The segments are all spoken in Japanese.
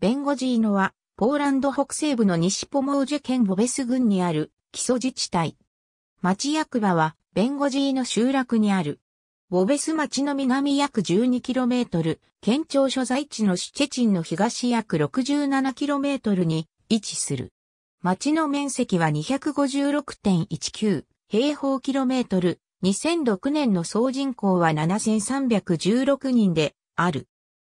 ベンゴジーノは、ポーランド北西部の西ポモージュ県ボベス郡にある基礎自治体。町役場は、ベンゴジーノ集落にある。ボベス町の南約 12km、県庁所在地のシチェチンの東約 67km に位置する。町の面積は256.19平方キロメートル、2006年の総人口は7316人である。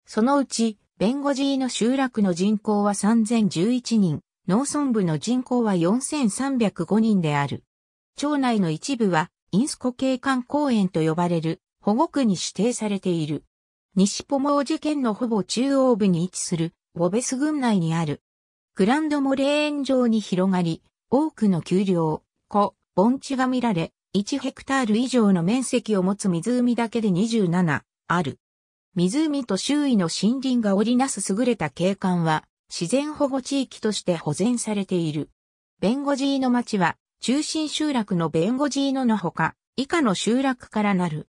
そのうちベンゴジーの集落の人口は3011人、農村部の人口は4305人である。町内の一部は、インスコ景観公園と呼ばれる保護区に指定されている。西ポモージュ県のほぼ中央部に位置する、ボベス郡内にある。グランドモレーン上に広がり、多くの丘陵、湖、盆地が見られ、1ヘクタール以上の面積を持つ湖だけで27ある。湖と周囲の森林が織りなす優れた景観は、自然保護地域として保全されている。ベンゴジーノ町は、中心集落のベンゴジーノのほか、以下の集落からなる。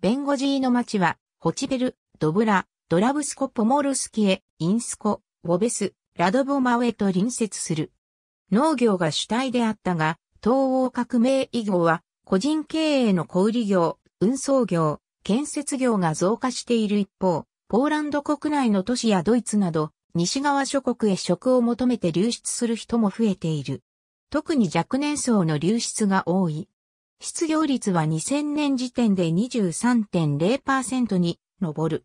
ベンゴジーノ町は、ホチベル、ドブラ、ドラブスコ・ポモルスキエ、インスコ、ウォベス、ラドボマウェと隣接する。農業が主体であったが、東欧革命以後は、個人経営の小売業、運送業、建設業が増加している一方、ポーランド国内の都市やドイツなど、西側諸国へ職を求めて流出する人も増えている。特に若年層の流出が多い。失業率は2000年時点で23.0%に上る。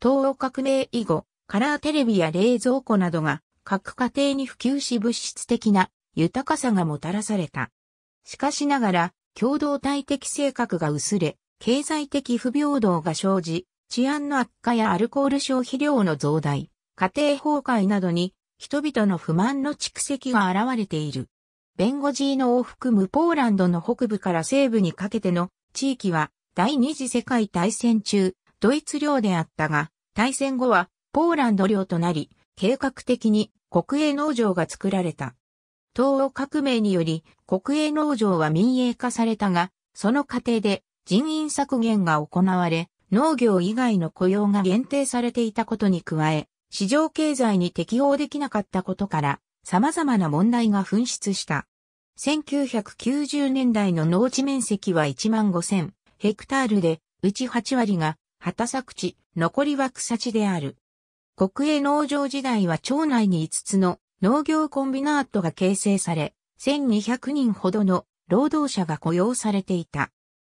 東欧革命以後、カラーテレビや冷蔵庫などが各家庭に普及し物質的な豊かさがもたらされた。しかしながら、共同体的性格が薄れ、経済的不平等が生じ、治安の悪化やアルコール消費量の増大、家庭崩壊などに人々の不満の蓄積が現れている。ベンゴジーノを含むポーランドの北部から西部にかけての地域は第二次世界大戦中、ドイツ領であったが、大戦後はポーランド領となり、計画的に国営農場が作られた。東欧革命により国営農場は民営化されたが、その過程で人員削減が行われ、農業以外の雇用が限定されていたことに加え、市場経済に適応できなかったことから、様々な問題が噴出した。1990年代の農地面積は1万5000ヘクタールで、うち8割が畑作地、残りは草地である。国営農場時代は町内に5つの農業コンビナートが形成され、1200人ほどの労働者が雇用されていた。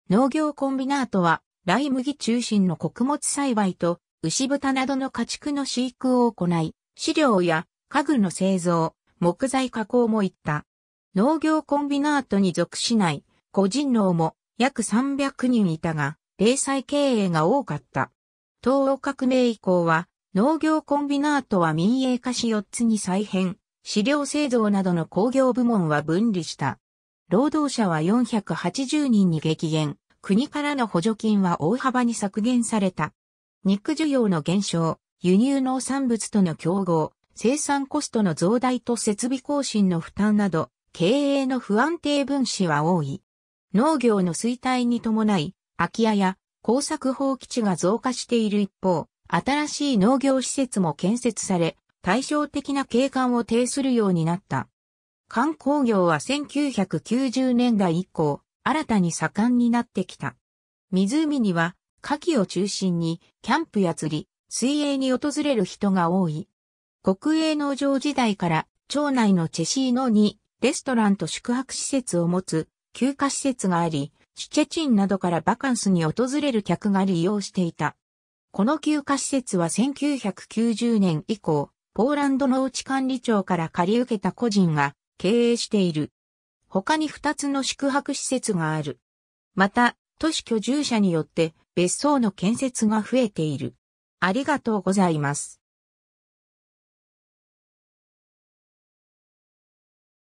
農業コンビナートは、ライ麦中心の穀物栽培と、牛豚などの家畜の飼育を行い、飼料や家具の製造、木材加工もいった。農業コンビナートに属しない個人農も約300人いたが、零細経営が多かった。東欧革命以降は、農業コンビナートは民営化し4つに再編、飼料製造などの工業部門は分離した。労働者は480人に激減、国からの補助金は大幅に削減された。肉需要の減少、輸入農産物との競合、生産コストの増大と設備更新の負担など、経営の不安定分子は多い。農業の衰退に伴い、空き家や工作放棄地が増加している一方、新しい農業施設も建設され、対照的な景観を呈するようになった。観光業は1990年代以降、新たに盛んになってきた。湖には、夏季を中心に、キャンプや釣り、水泳に訪れる人が多い。国営農場時代から、町内のチェシーノに、レストランと宿泊施設を持つ、休暇施設があり、シュチェチンなどからバカンスに訪れる客が利用していた。この休暇施設は1990年以降、ポーランド農地管理庁から借り受けた個人が経営している。他に2つの宿泊施設がある。また、都市居住者によって別荘の建設が増えている。ありがとうございます。